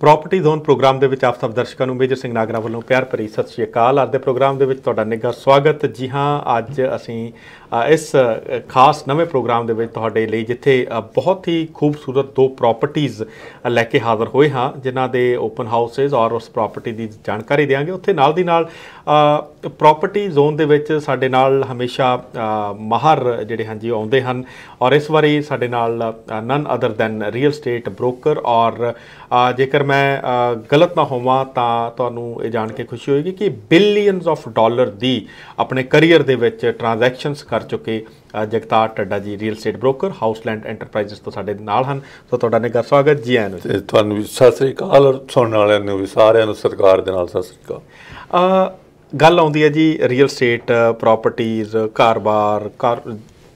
property zone programme ਦੇ ਵਿੱਚ ਆਪ ਸਭ ਦਰਸ਼ਕਾਂ ਨੂੰ ਮੇਜਰ ਸਿੰਘ ਨਾਗਰਾ ਵੱਲੋਂ ਪਿਆਰ ਭਰੀ ਸਤਿ ਸ਼੍ਰੀ ਅਕਾਲ ਅੱਜ ਦੇ ਪ੍ਰੋਗਰਾਮ ਦੇ ਵਿੱਚ ਤੁਹਾਡਾ ਨਿੱਘਾ ਸਵਾਗਤ ਜੀ ਹਾਂ ਅੱਜ ਅਸੀਂ ਇਸ ਖਾਸ ਨਵੇਂ ਪ੍ਰੋਗਰਾਮ ਦੇ ਵਿੱਚ ਤੁਹਾਡੇ ਲਈ ਜਿੱਥੇ ਬਹੁਤ ਹੀ ਖੂਬਸੂਰਤ ਦੋ ਪ੍ਰਾਪਰਟੀਆਂ ਲੈ ਕੇ ਹਾਜ਼ਰ ਹੋਏ ਹਾਂ ਜਿਨ੍ਹਾਂ ਦੇ ਓਪਨ ਹਾਊਸਸ ਔਰ ਉਸ ਪ੍ਰਾਪਰਟੀ ਦੀ ਜਾਣਕਾਰੀ ਦੇਵਾਂਗੇ ਉੱਥੇ ਨਾਲ ਦੀ ਨਾਲ ਪ੍ਰਾਪਰਟੀ ਜ਼ੋਨ ਦੇ ਵਿੱਚ ਸਾਡੇ ਨਾਲ ਹਮੇਸ਼ਾ ਮਾਹਰ ਜਿਹੜੇ ਹਾਂਜੀ ਜੀ ਆਉਂਦੇ ਹਨ ਔਰ ਇਸ ਵਾਰੀ ਸਾਡੇ ਨਾਲ none other than real estate broker ਔਰ ਜੇਕਰ ਮੈਂ ਗਲਤ ਨਾ ਹੋਵਾਂ ਤਾਂ ਤੁਹਾਨੂੰ ਇਹ ਜਾਣ ਕੇ ਖੁਸ਼ੀ ਹੋਏਗੀ ਕਿ ਬਿਲੀਅਨਸ ਆਫ ਡਾਲਰ ਦੀ ਆਪਣੇ ਕੈਰੀਅਰ ਦੇ ਵਿੱਚ ਟ੍ਰਾਂਜੈਕਸ਼ਨਸ ਕਰ ਚੁੱਕੇ Jagtar Tadda ji real estate broker Houseland Enterprises ਤੋਂ ਸਾਡੇ ਨਾਲ ਹਨ ਸੋ ਤੁਹਾਡਾ ਨਿੱਘਾ ਸਵਾਗਤ ਜੀ ਆਇਆਂ ਨੂੰ ਤੁਹਾਨੂੰ ਵੀ ਸਤਿ ਸ੍ਰੀ ਅਕਾਲ ਸੁਣਨ ਵਾਲਿਆਂ ਨੂੰ ਵੀ ਸਾਰਿਆਂ ਨੂੰ ਸਰਕਾਰ ਦੇ ਨਾਲ ਸਤਿ ਸ੍ਰੀ ਅਕਾਲ ਗੱਲ ਆਉਂਦੀ ਹੈ ਜੀ ਰੀਅਲ ਏਸਟੇਟ ਪ੍ਰਾਪਰਟੀਆਂ ਘਰ-ਬਾਰ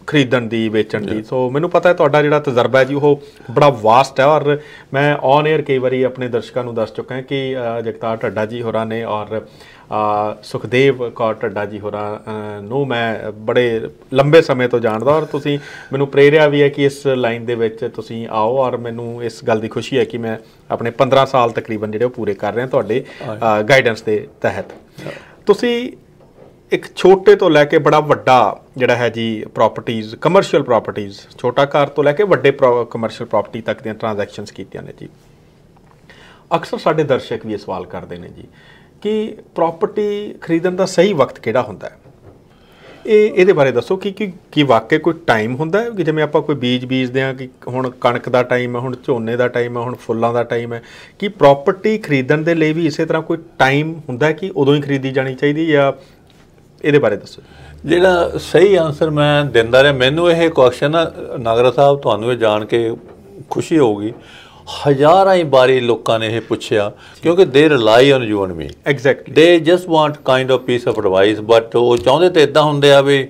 ਖਰੀਦਣ ਦੀ ਵੇਚਣ ਦੀ ਸੋ ਮੈਨੂੰ ਪਤਾ ਹੈ ਤੁਹਾਡਾ ਜਿਹੜਾ ਤਜਰਬਾ ਹੈ ਜੀ ਉਹ ਬੜਾ ਵਾਸਟ ਹੈ ਔਰ ਮੈਂ ਔਨ 에ਅਰ ਕਈ ਵਾਰੀ ਆਪਣੇ ਦਰਸ਼ਕਾਂ ਨੂੰ ਦੱਸ ਚੁੱਕਾ ਹਾਂ ਕਿ ਜਗਤਾਰ ਢੱਡਾ ਜੀ ਹੋਰਾਂ ਨੇ ਔਰ ਸੁਖਦੇਵ ਕੌਰ ਢੱਡਾ ਜੀ ਹੋਰਾਂ ਨੂੰ ਮੈਂ ਬੜੇ ਲੰਬੇ ਸਮੇਂ ਤੋਂ ਜਾਣਦਾ ਔਰ ਤੁਸੀਂ ਮੈਨੂੰ ਪ੍ਰੇਰਿਆ ਵੀ ਹੈ ਕਿ ਇਸ ਲਾਈਨ ਦੇ ਵਿੱਚ ਤੁਸੀਂ ਆਓ ਔਰ ਮੈਨੂੰ ਇਸ ਗੱਲ ਦੀ ਖੁਸ਼ੀ ਹੈ ਕਿ ਮੈਂ ਆਪਣੇ 15 ਸਾਲ ਤਕਰੀਬਨ ਜਿਹੜੇ ਉਹ ਪੂਰੇ ਕਰ ਰਿਹਾ ਤੁਹਾਡੇ ਗਾਈਡੈਂਸ ਦੇ ਤਹਿਤ ਤੁਸੀਂ ਇੱਕ ਛੋਟੇ ਤੋਂ ਲੈ ਕੇ ਬੜਾ ਵੱਡਾ ਜਿਹੜਾ ਹੈ ਜੀ ਪ੍ਰਾਪਰਟੀਆਂ ਕਮਰਸ਼ੀਅਲ ਪ੍ਰਾਪਰਟੀਆਂ ਛੋਟਾ ਘਰ ਤੋਂ ਲੈ ਕੇ ਵੱਡੇ ਕਮਰਸ਼ੀਅਲ ਪ੍ਰਾਪਰਟੀ ਤੱਕ ਦੀਆਂ ਟ੍ਰਾਂਜੈਕਸ਼ਨਸ ਕੀਤੀਆਂ ਨੇ ਜੀ ਅਕਸਰ ਸਾਡੇ ਦਰਸ਼ਕ ਵੀ ਇਹ ਸਵਾਲ ਕਰਦੇ ਨੇ ਜੀ ਕਿ ਪ੍ਰਾਪਰਟੀ ਖਰੀਦਣ ਦਾ ਸਹੀ ਵਕਤ ਕਿਹੜਾ ਹੁੰਦਾ ਹੈ ਇਹ ਇਹਦੇ ਬਾਰੇ ਦੱਸੋ ਕਿ ਕਿ ਕੀ ਵਾਕਿਆ ਕੋਈ ਟਾਈਮ ਹੁੰਦਾ ਹੈ ਕਿ ਜਿਵੇਂ ਆਪਾਂ ਕੋਈ ਬੀਜ ਬੀਜਦੇ ਆ ਕਿ ਹੁਣ ਕਣਕ ਦਾ ਟਾਈਮ ਹੈ ਹੁਣ ਝੋਨੇ ਦਾ ਟਾਈਮ ਹੈ ਹੁਣ ਫੁੱਲਾਂ ਦਾ ਟਾਈਮ ਹੈ ਕਿ ਪ੍ਰਾਪਰਟੀ ਖਰੀਦਣ ਦੇ ਲਈ ਵੀ ਇਸੇ ਤਰ੍ਹਾਂ ਕੋਈ ਟਾਈਮ ਹੁੰਦਾ ਹੈ ਕਿ ਉਦੋਂ ਹੀ ਖਰੀਦੀ ਜਾਣੀ ਚਾਹੀਦੀ ਜਾਂ ਇਹਦੇ ਬਾਰੇ ਦੱਸੋ ਜਿਹੜਾ ਸਹੀ ਆਨਸਰ ਮੈਂ ਦਿੰਦਾ ਰਿਹਾ ਮੈਨੂੰ ਇਹ ਕੁਐਸਚਨ ਨਾਗਰ ਸਾਹਿਬ ਤੁਹਾਨੂੰ ਇਹ ਜਾਣ ਕੇ ਖੁਸ਼ੀ ਹੋਊਗੀ ਹਜ਼ਾਰਾਂ ਹੀ ਬਾਰੀ ਲੋਕਾਂ ਨੇ ਇਹ ਪੁੱਛਿਆ ਕਿਉਂਕਿ they rely on you and me exactly they just want kind of piece of advice but ਉਹ ਚਾਹੁੰਦੇ ਤੇ ਇਦਾਂ ਹੁੰਦੇ ਆ ਵੀ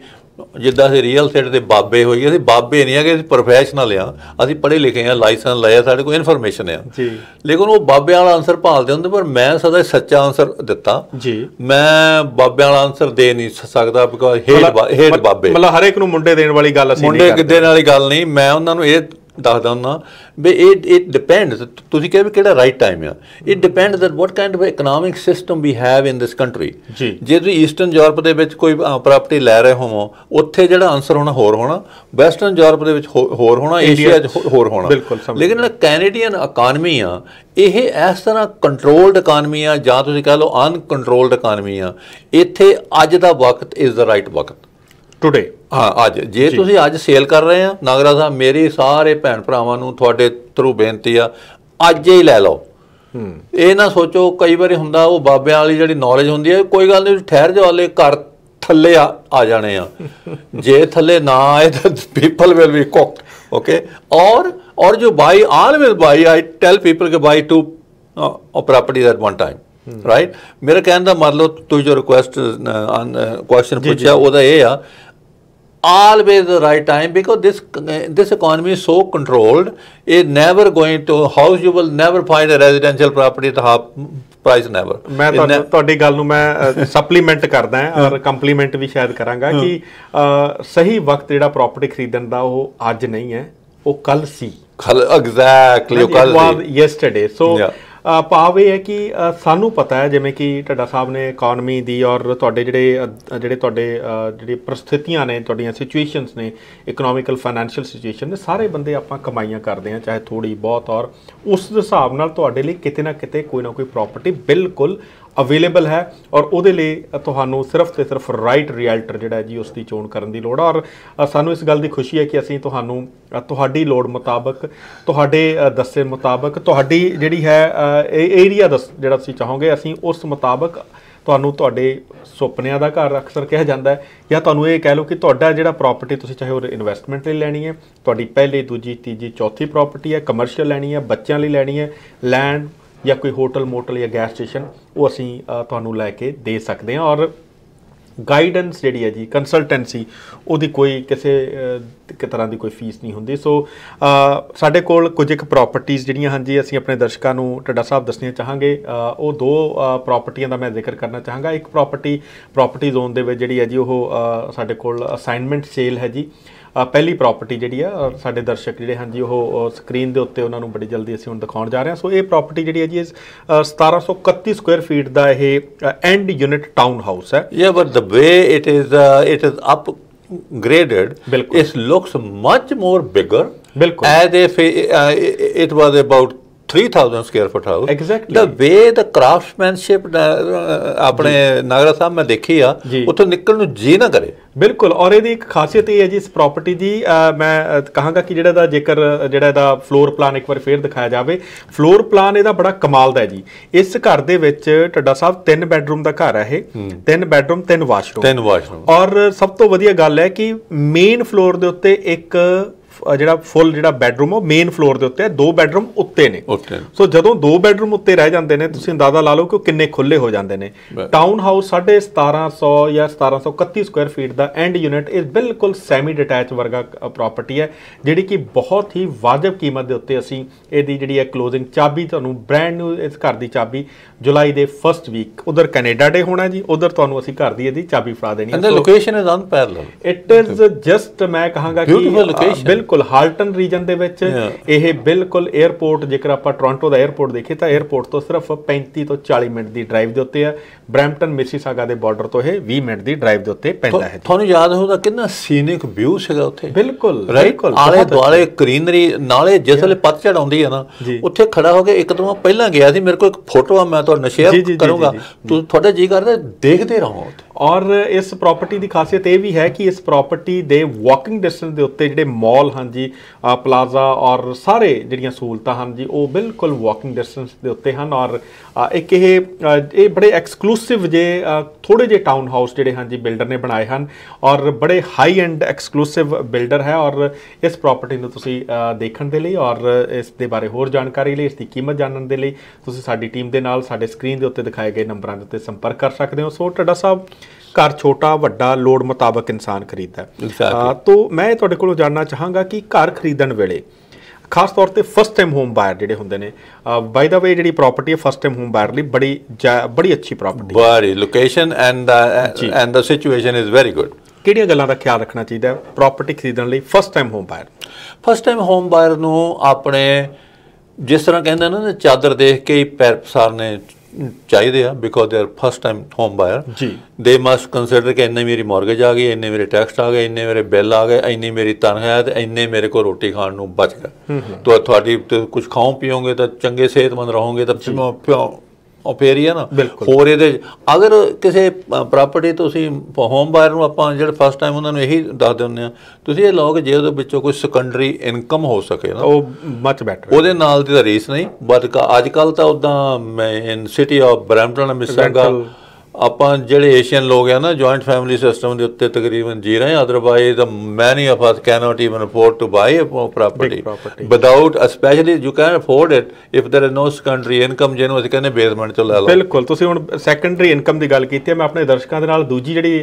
ਜਿੱਦਾਂ ਅਸੀਂ ਰੀਅਲ ਸਟੇਟ ਦੇ ਬਾਬੇ ਹੋਈਏ ਅਸੀਂ ਬਾਬੇ ਨਹੀਂ ਹੈਗੇ ਅਸੀਂ ਪ੍ਰੋਫੈਸ਼ਨਲ ਆ ਅਸੀਂ ਪੜ੍ਹੇ ਲਿਖੇ ਆ ਲਾਇਸੈਂਸ ਲਿਆ ਸਾਡੇ ਕੋਲ ਇਨਫੋਰਮੇਸ਼ਨ ਆ ਜੀ ਲੇਕਿਨ ਉਹ ਬਾਬਿਆਂ ਵਾਲਾ ਆਨਸਰ ਭਾਲਦੇ ਹੁੰਦੇ ਪਰ ਮੈਂ ਸਦਾ ਸੱਚਾ ਆਨਸਰ ਦਿੱਤਾ ਜੀ ਮੈਂ ਬਾਬਿਆਂ ਵਾਲਾ ਆਨਸਰ ਦੇ ਨਹੀਂ ਸਕਦਾ ਬਿਕੋ ਹੇਡ ਬਾਬੇ ਮਤਲਬ ਹਰ ਇੱਕ ਨੂੰ ਮੁੰਡੇ ਦੇਣ ਵਾਲੀ ਗੱਲ ਅਸੀਂ ਨਹੀਂ ਕਰਦੇ ਮੁੰਡੇ ਕਿੱਦੇ ਵਾਲੀ ਗੱਲ ਨਹੀਂ ਮੈਂ ਉਹਨਾਂ ਨੂੰ ਇਹ ਦੱਸਦਾ ਹਾਂ ਵੀ ਇਹ ਇਟ ਡਿਪੈਂਡਸ ਤੁਸੀਂ ਕਹਿੰਦੇ ਕਿਹੜਾ ਰਾਈਟ ਟਾਈਮ ਆ it depends that what kind of economic system we have in this country ਜੇ ਤੁਸੀਂ ਈਸਟਰਨ ਯੂਰਪ ਦੇ ਵਿੱਚ ਕੋਈ ਪ੍ਰਾਪਰਟੀ ਲੈ ਰਹੇ ਹੋਵੋ ਉੱਥੇ ਜਿਹੜਾ ਆਨਸਰ ਹੋਣਾ ਹੋਰ ਹੋਣਾ ਵੈਸਟਰਨ ਯੂਰਪ ਦੇ ਵਿੱਚ ਹੋਰ ਹੋਣਾ ਏਸ਼ੀਆ 'ਚ ਹੋਰ ਹੋਣਾ ਲੇਕਿਨ ਜਿਹੜਾ ਕੈਨੇਡੀਅਨ ਇਕਨੋਮੀ ਆ ਇਹ ਇਸ ਤਰ੍ਹਾਂ ਕੰਟਰੋਲਡ ਇਕਨੋਮੀ ਆ ਜਾਂ ਤੁਸੀਂ ਕਹ ਲਓ ਅਨਕੰਟਰੋਲਡ ਇਕਨੋਮੀ ਆ ਇੱਥੇ ਅੱਜ ਦਾ ਵਕਤ ਇਜ਼ ਦਾ ਰਾਈਟ ਵਕਤ ਟੁਡੇ ਹਾਂ ਅੱਜ ਜੇ ਤੁਸੀਂ ਅੱਜ ਸੇਲ ਕਰ ਰਹੇ ਆ ਨਾਗਰਾ ਸਾਹਿਬ ਮੇਰੀ ਸਾਰੇ ਭੈਣ ਭਰਾਵਾਂ ਨੂੰ ਤੁਹਾਡੇ ਥਰੂ ਬੇਨਤੀ ਆ ਅੱਜ ਹੀ ਲੈ ਲਓ ਇਹ ਨਾ ਸੋਚੋ ਕਈ ਵਾਰੀ ਹੁੰਦਾ ਉਹ ਬਾਬਿਆਂ ਵਾਲੀ ਜਿਹੜੀ ਨੌਲੇਜ ਹੁੰਦੀ ਹੈ ਕੋਈ ਗੱਲ ਨਹੀਂ ਠਹਿਰ ਜਾ ਵਾਲੇ ਘਰ ਥੱਲੇ ਆ ਜਾਣੇ ਆ ਜੇ ਥੱਲੇ ਨਾ ਆਏ ਤਾਂ people will be cook okay ਜੋ buy all will buy I tell people ਕਿ buy to a property that one time right ਮੇਰੇ ਕਹਿਣ ਦਾ ਮਤਲਬ ਤੁਸੀਂ ਜੋ ਰਿਕੁਐਸਟ ਕੁਐਸਚਨ ਪੁੱਛਿਆ ਉਹਦਾ ਇਹ ਆ always the right time because this this economy is so controlled it never going to house you will never find a residential property at half price never ਮੈਂ ਤੁਹਾਡੀ ਗੱਲ ਨੂੰ ਮੈਂ ਸਪਲੀਮੈਂਟ ਕਰਦਾ ਹਾਂ ਔਰ ਕੰਪਲੀਮੈਂਟ ਵੀ ਸ਼ਾਇਦ ਕਰਾਂਗਾ ਕਿ ਸਹੀ ਵਕਤ ਜਿਹੜਾ ਪ੍ਰਾਪਰਟੀ ਖਰੀਦਣ ਦਾ ਉਹ ਅੱਜ ਨਹੀਂ ਹੈ ਉਹ ਕੱਲ ਸੀ ਕੱਲ ਐਗਜ਼ੈਕਟਲੀ ਕੱਲ ਸੀ ਯੈਸਟਰਡੇ ਸੋ ਭਾਵ ਇਹ ਹੈ ਕਿ ਸਾਨੂੰ ਪਤਾ ਹੈ ਜਿਵੇਂ ਕਿ ਟੱਡਾ ਸਾਹਿਬ ਨੇ ਇਕਨੋਮੀ ਦੀ ਔਰ ਤੁਹਾਡੇ ਜਿਹੜੇ ਜਿਹੜੇ ਤੁਹਾਡੇ ਜਿਹੜੀ ਪ੍ਰਸਥਿਤੀਆਂ ਨੇ ਤੁਹਾਡੀਆਂ ਸਿਚੁਏਸ਼ਨਸ ਨੇ ਇਕਨੋਮਿਕਲ ਫਾਈਨੈਂਸ਼ੀਅਲ ਸਿਚੁਏਸ਼ਨ ਨੇ ਸਾਰੇ ਬੰਦੇ ਆਪਾਂ ਕਮਾਈਆਂ ਕਰਦੇ ਆ ਚਾਹੇ ਥੋੜੀ ਬਹੁਤ ਔਰ ਉਸ ਦੇ ਹਿਸਾਬ ਨਾਲ ਤੁਹਾਡੇ ਲਈ ਕਿਤੇ ਨਾ ਕਿਤੇ ਕੋਈ ਨਾ ਕੋਈ ਪ੍ਰਾਪਰਟੀ ਬਿਲਕੁਲ ਅਵੇਲੇਬਲ ਹੈ ਔਰ ਉਹਦੇ ਲਈ ਤੁਹਾਨੂੰ ਸਿਰਫ ਤੇ ਸਿਰਫ ਰਾਈਟ ਰੀਅਲਟਰ ਜਿਹੜਾ ਜੀ ਉਸ ਦੀ ਚੋਣ ਕਰਨ ਦੀ ਲੋੜ ਹੈ ਔਰ ਸਾਨੂੰ ਇਸ ਗੱਲ ਦੀ ਖੁਸ਼ੀ ਹੈ ਕਿ ਅਸੀਂ ਤੁਹਾਨੂੰ ਤੁਹਾਡੀ ਲੋੜ ਮੁਤਾਬਕ ਤੁਹਾਡੇ ਦੱਸੇ ਮੁਤਾਬਕ ਤੁਹਾਡੀ ਜਿਹੜੀ ਹੈ ਏਰੀਆ ਦੱਸ ਜਿਹੜਾ ਤੁਸੀਂ ਚਾਹੋਗੇ ਅਸੀਂ ਉਸ ਮੁਤਾਬਕ ਤੁਹਾਨੂੰ ਤੁਹਾਡੇ ਸੁਪਨਿਆਂ ਦਾ ਘਰ ਅਕਸਰ ਕਿਹਾ ਜਾਂਦਾ ਹੈ ਜਾਂ ਤੁਹਾਨੂੰ ਇਹ ਕਹਿ ਲਓ ਕਿ ਤੁਹਾਡਾ ਜਿਹੜਾ ਪ੍ਰਾਪਰਟੀ ਤੁਸੀਂ ਚਾਹੇ ਉਹ ਇਨਵੈਸਟਮੈਂਟ ਲਈ ਲੈਣੀ ਹੈ ਤੁਹਾਡੀ ਪਹਿਲੀ ਦੂਜੀ ਤੀਜੀ ਚੌਥੀ ਪ੍ਰਾਪਰਟੀ ਹੈ ਕਮਰਸ਼ੀਅਲ ਲੈਣੀ ਹੈ ਬੱਚਿਆਂ ਲਈ ਲੈਣੀ ਹੈ ਲੈਂਡ ਜਾਂ ਕੋਈ ਹੋਟਲ ਮੋਟਲ ਜਾਂ ਗੈਸ ਸਟੇਸ਼ਨ ਉਹ ਅਸੀਂ ਤੁਹਾਨੂੰ ਲੈ ਕੇ ਦੇ ਸਕਦੇ ਹਾਂ ਔਰ ਗਾਈਡੈਂਸ ਜਿਹੜੀ ਹੈ ਜੀ ਕੰਸਲਟੈਂਸੀ ਉਹਦੀ ਕੋਈ ਕਿਸੇ ਕਿ ਤਰ੍ਹਾਂ ਦੀ ਕੋਈ ਫੀਸ ਨਹੀਂ ਹੁੰਦੀ ਸੋ ਸਾਡੇ ਕੋਲ ਕੁਝ ਇੱਕ ਪ੍ਰਾਪਰਟੀਆਂ ਜਿਹੜੀਆਂ ਹਨ ਜੀ ਅਸੀਂ ਆਪਣੇ ਦਰਸ਼ਕਾਂ ਨੂੰ ਟੱਡਾ ਸਾਹਿਬ ਦੱਸਣੀਆਂ ਚਾਹਾਂਗੇ ਉਹ ਦੋ ਪ੍ਰਾਪਰਟੀਆਂ ਦਾ ਮੈਂ ਜ਼ਿਕਰ ਕਰਨਾ ਚਾਹਾਂਗਾ ਇੱਕ ਪ੍ਰਾਪਰਟੀ ਪ੍ਰਾਪਰਟੀ ਜ਼ੋਨ ਦੇ ਵਿੱਚ ਜਿਹੜੀ ਹੈ ਜੀ ਉਹ ਸਾਡੇ ਕੋਲ ਅਸਾਈਨਮੈਂਟ ਸੇਲ ਹੈ ਜੀ ਪਹਿਲੀ ਪ੍ਰਾਪਰਟੀ ਜਿਹੜੀ ਆ ਸਾਡੇ ਦਰਸ਼ਕ ਜਿਹੜੇ ਹਨ ਜੀ ਉਹ ਸਕਰੀਨ ਦੇ ਉੱਤੇ ਉਹਨਾਂ ਨੂੰ ਬੜੀ ਜਲਦੀ ਅਸੀਂ ਹੁਣ ਦਿਖਾਉਣ ਜਾ ਰਹੇ ਹਾਂ ਸੋ ਇਹ ਪ੍ਰਾਪਰਟੀ ਜਿਹੜੀ ਹੈ ਜੀ 1731 ਸਕੁਅਰ ਫੀਟ ਦਾ ਇਹ ਐਂਡ ਯੂਨਿਟ ਟਾਊਨ ਹਾਊਸ ਹੈ ਯਾ but the way it is it is upgraded it looks much more bigger ਬਿਲਕੁਲ as if it was about 3000 square foot house exactly the way the craftsmanship ਆਪਣੇ ਨਗਰ ਸਾਹਿਬ ਮੈਂ ਦੇਖੀ ਆ ਉੱਥੋਂ ਨਿਕਲਣ ਨੂੰ ਜੀ ਨਾ ਕਰੇ ਬਿਲਕੁਲ ਔਰ ਇਹਦੀ ਇੱਕ ਖਾਸੀਅਤ ਇਹ ਹੈ ਜੀ ਇਸ ਪ੍ਰਾਪਰਟੀ ਦੀ ਮੈਂ ਕਹਾਂਗਾ ਕਿ ਜਿਹੜਾ ਦਾ ਜੇਕਰ ਜਿਹੜਾ ਇਹਦਾ ਫਲੋਰ ਪਲਾਨ ਇੱਕ ਵਾਰ ਫੇਰ ਦਿਖਾਇਆ ਜਾਵੇ ਫਲੋਰ ਪਲਾਨ ਇਹਦਾ ਬੜਾ ਕਮਾਲ ਦਾ ਹੈ ਜੀ ਇਸ ਘਰ ਦੇ ਵਿੱਚ ਟੱਡਾ ਸਾਹਿਬ ਤਿੰਨ ਬੈੱਡਰੂਮ ਦਾ ਘਰ ਹੈ ਇਹ ਤਿੰਨ ਬੈੱਡਰੂਮ ਤਿੰਨ ਵਾਸ਼ਰੂਮ ਤਿੰਨ ਵਾਸ਼ਰੂਮ ਔਰ ਸਭ ਤੋਂ ਵਧੀਆ ਗੱਲ ਹੈ ਕਿ ਮੇਨ ਫਲੋਰ ਦੇ ਉੱਤੇ ਇੱਕ ਜਿਹੜਾ ਫੁੱਲ ਜਿਹੜਾ ਬੈੱਡਰੂਮ ਉਹ ਮੇਨ ਫਲੋਰ ਦੇ ਉੱਤੇ ਹੈ ਦੋ ਬੈੱਡਰੂਮ ਉੱਤੇ ਨੇ ਸੋ ਜਦੋਂ ਦੋ ਬੈੱਡਰੂਮ ਉੱਤੇ ਰਹਿ ਜਾਂਦੇ ਨੇ ਤੁਸੀਂ ਅੰਦਾਜ਼ਾ ਲਾ ਲਓ ਕਿ ਉਹ ਕਿੰਨੇ ਖੁੱਲੇ ਹੋ ਜਾਂਦੇ ਨੇ ਟਾਊਨ ਹਾਊਸ 1700 ਜਾਂ 1731 ਸਕੁਅਰ ਫੀਟ ਦਾ ਐਂਡ ਯੂਨਿਟ ਇਸ ਬਿਲਕੁਲ ਸੈਮੀ ਡਿਟੈਚ ਵਰਗਾ ਪ੍ਰਾਪਰਟੀ ਹੈ ਜਿਹੜੀ ਕਿ ਬਹੁਤ ਹੀ ਵਾਜਬ ਕੀਮਤ ਦੇ ਉੱਤੇ ਅਸੀਂ ਇਹਦੀ ਜਿਹੜੀ ਹੈ ਕਲੋਜ਼ਿੰਗ ਚਾਬੀ ਤੁਹਾਨੂੰ ਬ੍ਰਾਂਡ ਨਿਊ ਇਸ ਘਰ ਦੀ ਚਾਬੀ ਜੁਲਾਈ ਦੇ ਫਰਸਟ ਵੀਕ ਉਧਰ ਕੈਨੇਡਾ ਡੇ ਹੋਣਾ ਜੀ ਉਧਰ ਤੁਹਾਨੂੰ ਅਸੀਂ ਘਰ ਦੀ ਇਹਦੀ ਚਾਬੀ ਫੜਾ ਦੇਣੀ ਹੈ ਅੰਦਰ location is unparalleled it is just ਮੈਂ ਕਹਾਂਗਾ ਕਿ ਬਿਲਕੁਲ ਹਾਲਟਨ ਰੀਜਨ ਦੇ ਵਿੱਚ ਇਹ ਬਿਲਕੁਲ 에어ਪੋਰਟ ਜੇਕਰ ਆਪਾਂ ਟੋਰਾਂਟੋ ਦਾ 에어ਪੋਰਟ ਦੇਖੇ ਤਾਂ 에어ਪੋਰਟ ਤੋਂ ਸਿਰਫ 35 ਤੋਂ 40 ਮਿੰਟ ਦੀ ਡਰਾਈਵ ਦੇ ਉੱਤੇ ਆ ਬ੍ਰੈਂਪਟਨ ਮਿਸੀਸਾਗਾ ਦੇ ਬਾਰਡਰ ਤੋਂ ਇਹ 20 ਮਿੰਟ ਦੀ ਡਰਾਈਵ ਦੇ ਉੱਤੇ ਪੈਂਦਾ ਹੈ ਤੁਹਾਨੂੰ ਯਾਦ ਹੋਊਗਾ ਕਿੰਨਾ ਸੀਨਿਕ ਵਿਊ ਸੀਗਾ ਉੱਥੇ ਬਿਲਕੁਲ ਬਿਲਕੁਲ ਆਲੇ ਦੁਆਲੇ ਗ੍ਰੀਨਰੀ ਨਾਲੇ ਜਿਸ ਵੇਲੇ ਪੱਤ ਆਉਂਦੀ ਹੈ ਨਾ ਉੱਥੇ ਖੜਾ ਹੋ ਕੇ ਇੱਕ ਤੋਂ ਪਹਿਲਾਂ ਗਿਆ ਸੀ ਮੇਰੇ ਕੋਲ ਇੱਕ ਫੋਟੋ ਆ ਮੈਂ ਤੁਹਾਨੂੰ ਸ਼ੇਅਰ ਕਰੂੰਗਾ ਤੁਹਾਡਾ ਜੀ ਕਰਦਾ ਦੇਖਦੇ ਰਹੋ ਔਰ ਇਸ ਪ੍ਰਾਪਰਟੀ ਦੀ ਖਾਸੀਅਤ ਇਹ ਵੀ ਹੈ ਕਿ ਇਸ ਪ੍ਰਾਪਰਟੀ ਦੇ ਵਾਕਿੰਗ ਡਿਸਟੈਂਸ ਦੇ ਉੱਤੇ ਜਿਹੜੇ ਮਾਲ हाँ जी ਪਲਾਜ਼ਾ ਔਰ ਸਾਰੇ ਜਿਹੜੀਆਂ ਸਹੂਲਤਾਂ ਹਨ ਜੀ ਉਹ ਬਿਲਕੁਲ ਵਾਕਿੰਗ ਡਿਸਟੈਂਸ ਦੇ ਉੱਤੇ ਹਨ ਔਰ ਇੱਕ ਇਹ ਇਹ ਬੜੇ ਐਕਸਕਲੂਸਿਵ ਜੇ ਥੋੜੇ ਜੇ ਟਾਊਨ ਹਾਊਸ ਜਿਹੜੇ ਹਨ ਜੀ ਬਿਲਡਰ ਨੇ ਬਣਾਏ ਹਨ ਔਰ ਬੜੇ ਹਾਈ ਐਂਡ ਐਕਸਕਲੂਸਿਵ ਬਿਲਡਰ ਹੈ ਔਰ ਇਸ ਪ੍ਰਾਪਰਟੀ ਨੂੰ ਤੁਸੀਂ ਦੇਖਣ ਦੇ ਲਈ ਔਰ ਇਸ ਦੇ ਬਾਰੇ ਹੋਰ ਜਾਣਕਾਰੀ ਲਈ ਇਸ ਦੀ ਕੀਮਤ ਜਾਣਨ ਦੇ ਲਈ ਤੁਸੀਂ ਸਾਡੀ ਟੀਮ ਦੇ ਨਾਲ ਸਾਡੇ ਸਕਰੀਨ ਦੇ ਉੱਤੇ ਦਿਖਾਏ ਗਏ ਨੰਬਰਾਂ ਦੇ ਉੱਤੇ ਸੰਪਰਕ ਕਰ ਸਕਦੇ ਹੋ ਸੋ ਟੱਡਾ ਸਾਹਿਬ ਘਰ ਛੋਟਾ ਵੱਡਾ ਲੋੜ ਮੁਤਾਬਕ ਇਨਸਾਨ ਖਰੀਦਦਾ ਤਾਂ ਮੈਂ ਤੁਹਾਡੇ ਕੋਲੋਂ ਜਾਣਨਾ ਚਾਹਾਂਗਾ ਕਿ ਘਰ ਖਰੀਦਣ ਵੇਲੇ ਖਾਸ ਤੌਰ ਤੇ ਫਸਟ ਟਾਈਮ ਹੋਮ ਬਾਇਰ ਜਿਹੜੇ ਹੁੰਦੇ ਨੇ ਬਾਈ ਦਾ ਵੇ ਜਿਹੜੀ ਪ੍ਰਾਪਰਟੀ ਹੈ ਫਸਟ ਟਾਈਮ ਹੋਮ ਬਾਇਰ ਲਈ ਬੜੀ ਬੜੀ ਅੱਛੀ ਪ੍ਰਾਪਰਟੀ ਬੜੀ location and and the situation is very good ਕਿਹੜੀਆਂ ਗੱਲਾਂ ਦਾ ਖਿਆਲ ਰੱਖਣਾ ਚਾਹੀਦਾ ਹੈ ਪ੍ਰਾਪਰਟੀ ਖਰੀਦਣ ਲਈ first time home buyer first time home buyer ਨੂੰ ਆਪਣੇ ਜਿਸ ਤਰ੍ਹਾਂ ਕਹਿੰਦੇ ਨੇ ਨਾ ਚਾਦਰ ਦੇਖ ਕੇ ਹੀ ਪੈਰ ਪਸਾਰਨੇ ਚਾਹੀਦੇ ਆ because they are first time home buyer ਜੀ ਦੇ ਮਸਟ ਕੰਸੀਡਰ ਕਿ ਇੰਨੇ ਮੇਰੀ ਮਾਰਗੇਜ ਆ ਗਈ ਇੰਨੇ ਮੇਰੇ ਟੈਕਸ ਆ ਗਏ ਇੰਨੇ ਮੇਰੇ ਬਿੱਲ ਆ ਗਏ ਇੰਨੇ ਮੇਰੀ ਤਨਖਾਹ ਹੈ ਤੇ ਇੰਨੇ ਮੇਰੇ ਕੋ ਰੋਟੀ ਖਾਣ ਨੂੰ ਬਚ ਗਿਆ ਤੋ ਤੁਹਾਡੀ ਕੁਝ ਖਾਓ ਪੀਓਗੇ ਤਾਂ ਚੰਗੇ ਸਿਹਤਮੰਦ ਰਹੋਗੇ ਤਾਂ ਪੀਓ ਉਹ ਫੇਰ ਹੀ ਆ ਨਾ ਹੋਰ ਇਹਦੇ ਅਗਰ ਕਿਸੇ ਪ੍ਰਾਪਰਟੀ ਤੁਸੀਂ ਹੋਮ ਬਾਇਰ ਨੂੰ ਆਪਾਂ ਜਿਹੜਾ ਫਸਟ ਟਾਈਮ ਉਹਨਾਂ ਨੂੰ ਇਹੀ ਦੱਸ ਦਿੰਦੇ ਆ ਤੁਸੀਂ ਇਹ ਲੋਕ ਜੇ ਉਹਦੇ ਵਿੱਚੋਂ ਕੋਈ ਸੈਕੰਡਰੀ ਇਨਕਮ ਹੋ ਸਕੇ ਨਾ ਉਹ ਮੱਚ ਬੈਟਰ ਉਹਦੇ ਨਾਲ ਦੀ ਤਾਂ ਰੇਸ ਨਹੀਂ ਬਦਕਾ ਅੱਜ ਕੱਲ ਤਾਂ ਉਦਾਂ ਮੈਂ in city of Brampton Mississauga ਆਪਾਂ ਜਿਹੜੇ ਏਸ਼ੀਅਨ ਲੋਕ ਆ ਨਾ ਜੁਆਇੰਟ ਫੈਮਿਲੀ ਸਿਸਟਮ ਦੇ ਉੱਤੇ ਤਕਰੀਬਨ ਜੀ ਰਹੇ ਆ otherwise the many of us cannot even afford to buy a property without specially you can afford it if there is no secondary income ਜਿਹਨੂੰ ਅਸੀਂ ਕਹਿੰਦੇ ਬੇਸਮੈਂਟ ਤੋਂ ਲੈ ਲਓ ਬਿਲਕੁਲ ਤੁਸੀਂ ਹੁਣ ਸੈਕੰਡਰੀ ਇਨਕਮ ਦੀ ਗੱਲ ਕੀਤੀ ਹੈ ਮੈਂ ਆਪਣੇ ਦਰਸ਼ਕਾਂ ਦੇ ਨਾਲ ਦੂਜੀ ਜਿਹੜੀ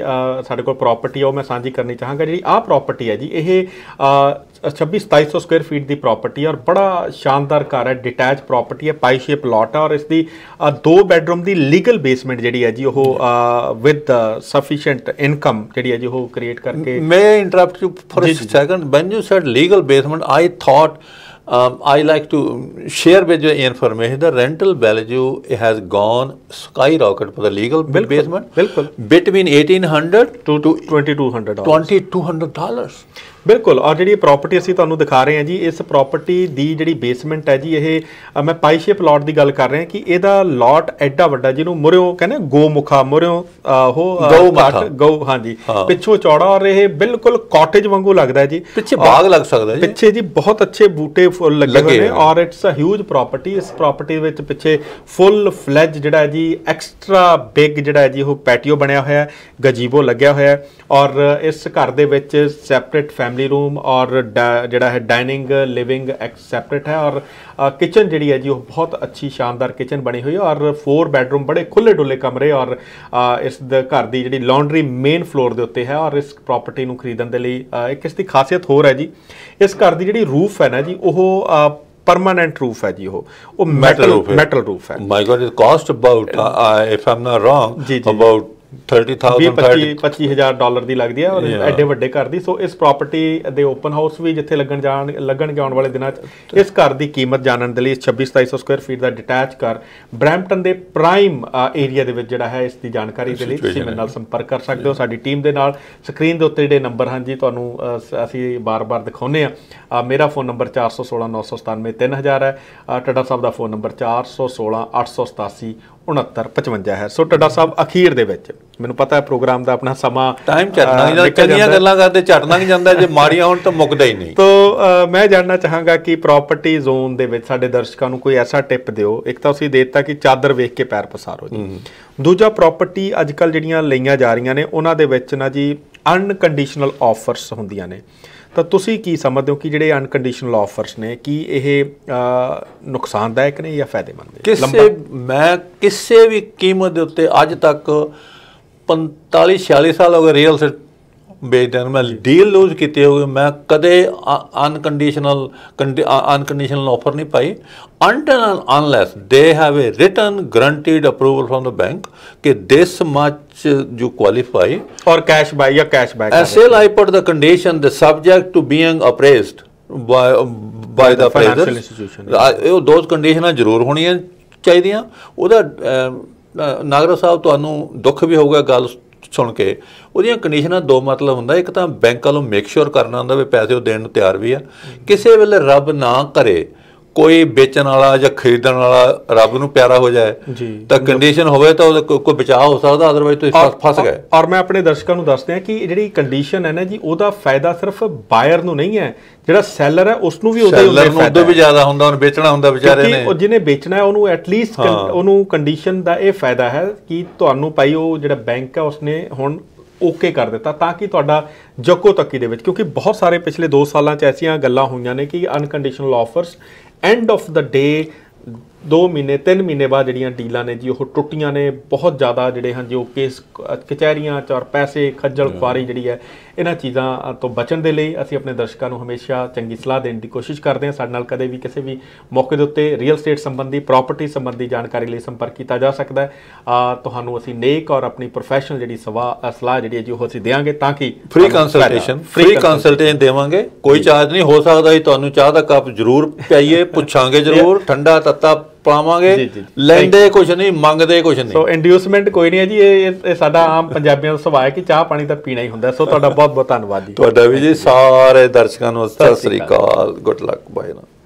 ਸਾਡੇ ਕੋਲ ਪ੍ਰਾਪਰਟੀ ਆ ਉਹ ਮੈਂ ਸਾਂਝੀ ਕਰਨੀ ਚਾਹਾਂਗਾ ਜਿਹੜੀ ਆ ਪ੍ਰਾਪਰਟੀ ਹੈ ਜੀ ਇਹ 2700 ਸਕੁਅਰ ਫੀਟ ਦੀ ਪ੍ਰਾਪਰਟੀ ਹੈ ਔਰ ਬੜਾ ਸ਼ਾਨਦਾਰ ਘਰ ਹੈ ਡਿਟੈਚ ਪ੍ਰਾਪਰਟੀ ਹੈ ਪਾਈ ਸ਼ੇਪ ਲੋਟ ਹੈ ਔਰ ਇਸ ਦੀ ਦੋ ਬੈਡਰੂਮ ਦੀ ਲੀਗਲ ਬੇਸਮੈਂਟ ਜਿਹੜੀ ਹੈ ਜੀ ਉਹ ਵਿਦ ਸਫੀਸ਼ੀਐਂਟ ਇਨਕਮ ਜਿਹੜੀ ਹੈ ਜੀ ਉਹ ਕ੍ਰੀਏਟ ਕਰਕੇ ਮੈਂ interrupt you for a second when you said legal basement I thought I like to share with you information the rental value it has gone sky rocket for the legal basement ਬਿਲਕੁਲ between 1800 to 2200 2200 dollars ਬਿਲਕੁਲ ਔਰ ਜਿਹੜੀ property ਅਸੀਂ ਤੁਹਾਨੂੰ ਦਿਖਾ ਰਹੇ ਹਾਂ ਜੀ ਇਸ ਪ੍ਰਾਪਰਟੀ ਦੀ ਜਿਹੜੀ ਬੇਸਮੈਂਟ ਹੈ ਜੀ ਇਹ ਮੈਂ ਪਾਈਸ਼ੇ ਪਲਾਟ ਦੀ ਗੱਲ ਕਰ ਰਹੇ ਹਾਂ ਕਿ ਇਹਦਾ ਲਾਟ ਐਡਾ ਵੱਡਾ ਜਿਹਨੂੰ ਮੁਰਿਓ ਕਹਿੰਦੇ ਗੋਮੁਖਾ ਮੁਰਿਓ ਉਹ ਗਊ ਗੋ ਹਾਂਜੀ ਪਿੱਛੋਂ ਚੌੜਾ ਔਰ ਇਹ ਬਿਲਕੁਲ ਕਾਟੇਜ ਵਾਂਗੂ ਲੱਗਦਾ ਹੈ ਜੀ ਪਿੱਛੇ ਬਾਗ ਲੱਗ ਸਕਦਾ ਜੀ ਪਿੱਛੇ ਜੀ ਬਹੁਤ ਅੱਛੇ ਬੂਟੇ ਫੁੱਲ ਲੱਗੇ ਹੋਏ ਨੇ ਔਰ ਇਟਸ ਅ ਹਿਊਜ ਪ੍ਰਾਪਰਟੀ ਇਸ ਪ੍ਰਾਪਰਟੀ ਵਿੱਚ ਪਿੱਛੇ ਫੁੱਲ ਫਲੈਜ ਜਿਹੜਾ ਹੈ ਜੀ ਐਕਸਟਰਾ ਬਿਗ ਜਿਹੜਾ ਹੈ ਜੀ ਉਹ ਪੈਟੀਓ ਬਣਿਆ ਹੋਇਆ ਹੈ ਗਜੀਬੋ ਲੱਗਿਆ ਹੋਇਆ ਹੈ ਔਰ ਇਸ ਘਰ ਦੇ ਵਿੱਚ ਸੈਪਰੇਟ ਫੈਮਿਲੀ ਰੂਮ ਔਰ ਜਿਹੜਾ ਹੈ ਡਾਈਨਿੰਗ ਲਿਵਿੰਗ ਸੈਪਰੇਟ ਹੈ ਔਰ ਕਿਚਨ ਜਿਹੜੀ ਹੈ ਜੀ ਉਹ ਬਹੁਤ ਅੱਛੀ ਸ਼ਾਨਦਾਰ ਕਿਚਨ ਬਣੀ ਹੋਈ ਹੈ ਔਰ 4 ਬੈਡਰੂਮ ਬੜੇ ਖੁੱਲੇ ਡੁੱਲੇ ਕਮਰੇ ਔਰ ਇਸ ਦੇ ਘਰ ਦੀ ਜਿਹੜੀ ਲੌਂਡਰੀ ਮੇਨ ਫਲੋਰ ਦੇ ਉੱਤੇ ਹੈ ਔਰ ਇਸ ਪ੍ਰਾਪਰਟੀ ਨੂੰ ਖਰੀਦਣ ਦੇ ਲਈ ਇੱਕ ਇਸ ਦੀ ਖਾਸੀਅਤ ਹੋਰ ਹੈ ਜੀ ਇਸ ਘਰ ਦੀ ਜਿਹੜੀ ਰੂਫ ਹੈ ਨਾ ਜੀ ਉਹ ਪਰਮਨੈਂਟ ਰੂਫ ਹੈ ਜੀ ਉਹ ਉਹ ਮੈਟਲ ਮੈਟਲ ਰੂਫ ਹੈ my god it cost about if I'm not wrong about 30000 25000 dollar ਦੀ ਲੱਗਦੀ ਹੈ ਔਰ ਐਡੇ ਵੱਡੇ ਘਰ ਦੀ ਸੋ ਇਸ ਪ੍ਰਾਪਰਟੀ ਦੇ ਓਪਨ ਹਾਊਸ ਵੀ ਜਿੱਥੇ ਲੱਗਣ ਜਾਣ ਲੱਗਣਗੇ ਆਉਣ ਵਾਲੇ ਦਿਨਾਂ 'ਚ ਇਸ ਘਰ ਦੀ ਕੀਮਤ ਜਾਣਨ ਦੇ ਲਈ 26-2700 ਸਕੁਅਰ ਫੀਟ ਦਾ ਡਿਟੈਚ ਕਰ ਬ੍ਰੈਂਪਟਨ ਦੇ ਪ੍ਰਾਈਮ ਏਰੀਆ ਦੇ ਵਿੱਚ ਜਿਹੜਾ ਹੈ ਇਸ ਦੀ ਜਾਣਕਾਰੀ ਦੇ ਲਈ ਤੁਸੀਂ ਮੇਰੇ ਨਾਲ ਸੰਪਰਕ ਕਰ ਸਕਦੇ ਹੋ ਸਾਡੀ ਟੀਮ ਦੇ ਨਾਲ ਸਕਰੀਨ ਦੇ ਉੱਤੇ ਜਿਹੜੇ ਨੰਬਰ ਹਨ ਜੀ ਤੁਹਾਨੂੰ ਅਸੀਂ ਬਾਰ-ਬਾਰ ਦਿਖਾਉਨੇ ਆ ਮੇਰਾ ਫੋਨ ਨੰਬਰ 416-997-3000 ਹੈ ਟੱਡਾ ਸਾਹਿਬ ਦਾ ਫੋਨ ਨੰਬਰ 416 887 6955 ਹੈ ਸੋ ਟੱਡਾ ਸਾਹਿਬ ਅਖੀਰ ਦੇ ਵਿੱਚ ਮੈਨੂੰ ਪਤਾ ਹੈ ਪ੍ਰੋਗਰਾਮ ਦਾ ਆਪਣਾ ਸਮਾਂ ਟਾਈਮ ਝਟਣਾ ਨਹੀਂ ਚੰਗੀਆਂ ਗੱਲਾਂ ਕਰਦੇ ਝਟਣਾ ਨਹੀਂ ਜਾਂਦਾ ਜੇ ਮਾਰੀਆਂ ਹੋਣ ਤਾਂ ਮੁੱਕਦਾ ਹੀ ਨਹੀਂ ਤੋ ਮੈਂ ਜਾਣਨਾ ਚਾਹਾਂਗਾ ਕਿ ਪ੍ਰਾਪਰਟੀ ਜ਼ੋਨ ਦੇ ਵਿੱਚ ਸਾਡੇ ਦਰਸ਼ਕਾਂ ਨੂੰ ਕੋਈ ਐਸਾ ਟਿਪ ਦਿਓ ਇੱਕ ਤਾਂ ਤੁਸੀਂ ਦਿੱਤਾ ਕਿ ਚਾਦਰ ਵੇਖ ਕੇ ਪੈਰ ਪਸਾਰੋ ਜੀ ਦੂਜਾ ਪ੍ਰਾਪਰਟੀ ਅੱਜਕੱਲ ਜਿਹੜੀਆਂ ਲਈਆਂ ਜਾ ਰਹੀਆਂ ਨੇ ਉਹਨਾਂ ਦੇ ਵਿੱਚ ਨਾ ਜੀ ਅਨਕੰਡੀਸ਼ਨਲ ਆਫਰਸ ਹੁੰਦੀਆਂ ਨੇ ਤਾਂ ਤੁਸੀਂ ਕੀ ਸਮਝਦੇ ਹੋ ਕਿ ਜਿਹੜੇ ਅਨਕੰਡੀਸ਼ਨਲ ਆਫਰਸ ਨੇ ਕੀ ਇਹ ਨੁਕਸਾਨਦਾਇਕ ਨੇ ਜਾਂ ਫਾਇਦੇਮੰਦ ਨੇ ਕਿਸੇ ਮੈਂ ਕਿਸੇ ਵੀ ਕੀਮਤ ਦੇ ਉੱਤੇ ਅੱਜ ਤੱਕ 45 46 ਸਾਲ ਹੋ ਗਏ ਰੀਅਲ ਬੇਟਨ ਮੈਂ ਡੀਲ ਲੂਜ਼ ਕੀਤੇ ਹੋਏ ਮੈਂ ਕਦੇ ਅਨਕੰਡੀਸ਼ਨਲ ਅਨਕੰਡੀਸ਼ਨਲ ਆਫਰ ਨਹੀਂ ਪਾਈ until unless they have a written guaranteed approval from the bank ਕਿ ਦਿਸ ਮੱਚ ਜੋ ਕੁਆਲੀਫਾਈ ਔਰ ਕੈਸ਼ ਬਾਈ ਜਾਂ ਕੈਸ਼ ਬੈਕ ਐਸਐਲ I put the condition the subject to being appraised by by the financial institution ਉਹ those ਕੰਡੀਸ਼ਨਾਂ ਜ਼ਰੂਰ ਹੋਣੀਆਂ ਚਾਹੀਦੀਆਂ ਉਹਦਾ ਨਾਗਰ ਸਾਹਿਬ ਤੁਹਾਨੂੰ ਦੁੱਖ ਵੀ ਹੋਊਗਾ ਗੱਲ ਸੁਣ ਕੇ ਉਹਦੀਆਂ ਕੰਡੀਸ਼ਨਾਂ ਦੋ ਮਤਲਬ ਹੁੰਦਾ ਇੱਕ ਤਾਂ ਬੈਂਕ ਵੱਲੋਂ ਮੇਕ ਸ਼ੋਰ ਕਰਨਾ ਹੁੰਦਾ ਵੀ ਪੈਸੇ ਉਹ ਦੇਣ ਨੂੰ ਤਿਆਰ ਵੀ ਆ ਕਿਸੇ ਵੇਲੇ ਰੱਬ ਨਾ ਕਰੇ ਕੋਈ ਵੇਚਣ ਵਾਲਾ ਜਾਂ ਖਰੀਦਣ ਵਾਲਾ ਰੱਬ ਨੂੰ ਪਿਆਰਾ ਹੋ ਜਾਏ ਤਾਂ ਕੰਡੀਸ਼ਨ ਹੋਵੇ ਤਾਂ ਉਹਦਾ ਕੋਈ ਬਚਾਅ ਹੋ ਸਕਦਾ ਅਦਰਵਾਈਜ਼ ਤੁਸੀਂ ਫਸ ਗਏ ਔਰ ਮੈਂ ਆਪਣੇ ਦਰਸ਼ਕਾਂ ਨੂੰ ਦੱਸਦੇ ਆ ਕਿ ਜਿਹੜੀ ਕੰਡੀਸ਼ਨ ਹੈ ਨਾ ਜੀ ਉਹਦਾ ਫਾਇਦਾ ਸਿਰਫ ਬਾਇਰ ਨੂੰ ਨਹੀਂ ਹੈ ਜਿਹੜਾ ਸੈਲਰ ਹੈ ਉਸ ਨੂੰ ਵੀ ਉਹਦਾ ਹੀ ਹੁੰਦਾ ਵੀ ਜ਼ਿਆਦਾ ਹੁੰਦਾ ਉਹਨੂੰ ਵੇਚਣਾ ਹੁੰਦਾ ਵਿਚਾਰੇ ਨੇ ਉਹ ਜਿਹਨੇ ਵੇਚਣਾ ਹੈ ਉਹਨੂੰ ਐਟਲੀਸਟ ਉਹਨੂੰ ਕੰਡੀਸ਼ਨ ਦਾ ਇਹ ਫਾਇਦਾ ਹੈ ਕਿ ਤੁਹਾਨੂੰ ਪਾਈ ਉਹ ਜਿਹੜਾ ਬੈਂਕ ਹੈ ਉਸਨੇ ਹੁਣ ਓਕੇ ਕਰ ਦਿੱਤਾ ਤਾਂ ਕਿ ਤੁਹਾਡਾ ਜੱਕੋ ਤੱਕੀ ਦੇ ਵਿੱਚ ਕਿਉਂਕਿ ਬਹੁਤ ਸਾਰੇ ਪਿਛਲੇ 2 ਸਾਲਾਂ 'ਚ ਐਸੀਆਂ ਗੱਲਾਂ ਹੋਈਆਂ ਨੇ ਕਿ unconditional offers end of the day 2 ਮਹੀਨੇ 3 ਮਹੀਨੇ ਬਾਅਦ ਜਿਹੜੀਆਂ ਡੀਲਾਂ ਨੇ ਜੀ ਉਹ ਟੁੱਟੀਆਂ ਨੇ ਬਹੁਤ ਜ਼ਿਆਦਾ ਜਿਹੜੇ ਹਨ ਜੋ ਕੇਸ ਕਚਹਿਰੀਆਂ ਚਾਰ ਪੈਸੇ ਖੱਜਲ ਖੁਆਰੀ ਜਿਹੜੀ ਹੈ ਇਹਨਾਂ ਚੀਜ਼ਾਂ ਤੋਂ ਬਚਣ ਦੇ ਲਈ ਅਸੀਂ ਆਪਣੇ ਦਰਸ਼ਕਾਂ ਨੂੰ ਹਮੇਸ਼ਾ ਚੰਗੀ ਸਲਾਹ ਦੇਣ ਦੀ ਕੋਸ਼ਿਸ਼ ਕਰਦੇ ਹਾਂ ਸਾਡੇ ਨਾਲ ਕਦੇ ਵੀ ਕਿਸੇ ਵੀ ਮੌਕੇ ਦੇ ਉੱਤੇ ਰੀਅਲ ਸਟੇਟ ਸੰਬੰਧੀ ਪ੍ਰਾਪਰਟੀ ਸੰਬੰਧੀ ਜਾਣਕਾਰੀ ਲਈ ਸੰਪਰਕ ਕੀਤਾ ਜਾ ਸਕਦਾ ਹੈ ਤੁਹਾਨੂੰ ਅਸੀਂ ਨੇਕ ਔਰ ਆਪਣੀ ਪ੍ਰੋਫੈਸ਼ਨਲ ਜਿਹੜੀ ਸਲਾਹ ਜਿਹੜੀ ਹੈ ਜੀ ਉਹ ਅਸੀਂ ਦੇਵਾਂਗੇ ਤਾਂ ਕਿ ਫ੍ਰੀ ਕੰਸਲਟੇਸ਼ਨ ਫ੍ਰੀ ਕੰਸਲਟੇਸ਼ਨ ਦੇਵਾਂਗੇ ਕੋਈ ਚਾਰਜ ਨਹੀਂ ਹੋ ਸਕਦਾ ਜੀ ਤੁਹਾਨੂੰ ਚਾਹ ਦਾ ਕੱਪ ਜ਼ਰੂਰ ਪਿਆਈਏ ਪੁੱਛਾਂਗੇ ਜ਼ਰੂਰ ਠੰਡਾ ਤੱਤਾ ਪਾਵਾਂਗੇ ਲੈਂਦੇ ਕੁਝ ਨਹੀਂ ਮੰਗਦੇ ਕੁਝ ਨਹੀਂ ਸੋ ਇੰਡਿਊਸਮੈਂਟ ਕੋਈ ਨਹੀਂ ਹੈ ਜੀ ਇਹ ਸਾਡਾ ਆਮ ਪੰਜਾਬੀਆਂ ਦਾ ਸੁਭਾਅ ਹੈ ਕਿ ਚਾਹ ਪਾਣੀ ਤਾਂ ਪੀਣਾ ਹੀ ਹੁੰਦਾ ਸੋ ਤੁਹਾਡਾ ਬਹੁਤ ਬਹੁਤ ਧੰਨਵਾਦ ਜੀ ਤੁਹਾਡਾ ਵੀ ਜੀ ਸਾਰੇ ਦਰਸ਼ਕਾਂ ਨੂੰ ਸਤਿ ਸ੍ਰੀ ਅਕਾਲ ਗੁੱਡ ਲੱਕ ਬਾਏ ਨਾ